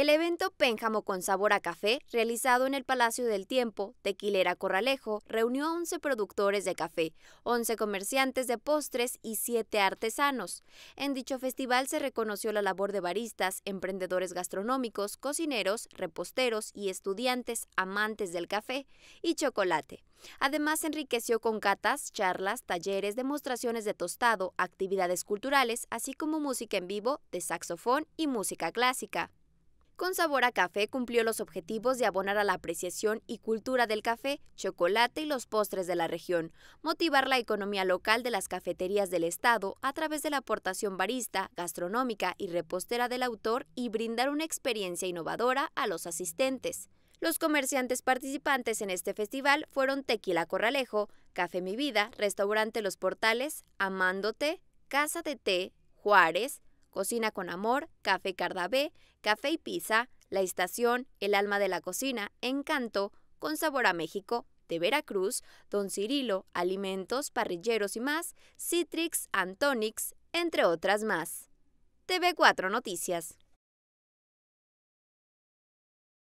El evento Pénjamo con sabor a café, realizado en el Palacio del Tiempo, Tequilera Corralejo, reunió a 11 productores de café, 11 comerciantes de postres y 7 artesanos. En dicho festival se reconoció la labor de baristas, emprendedores gastronómicos, cocineros, reposteros y estudiantes amantes del café y chocolate. Además, se enriqueció con catas, charlas, talleres, demostraciones de tostado, actividades culturales, así como música en vivo de saxofón y música clásica. Con Sabor a Café cumplió los objetivos de abonar a la apreciación y cultura del café, chocolate y los postres de la región, motivar la economía local de las cafeterías del Estado a través de la aportación barista, gastronómica y repostera del autor y brindar una experiencia innovadora a los asistentes. Los comerciantes participantes en este festival fueron Tequila Corralejo, Café Mi Vida, Restaurante Los Portales, Amándote, Casa de Té, Juárez, Cocina con Amor, Café Cardabé, Café y Pizza, La Estación, El Alma de la Cocina, Encanto, Con Sabor a México, de Veracruz, Don Cirilo, Alimentos, Parrilleros y más, Citrix, Antonix, entre otras más. TV4 Noticias.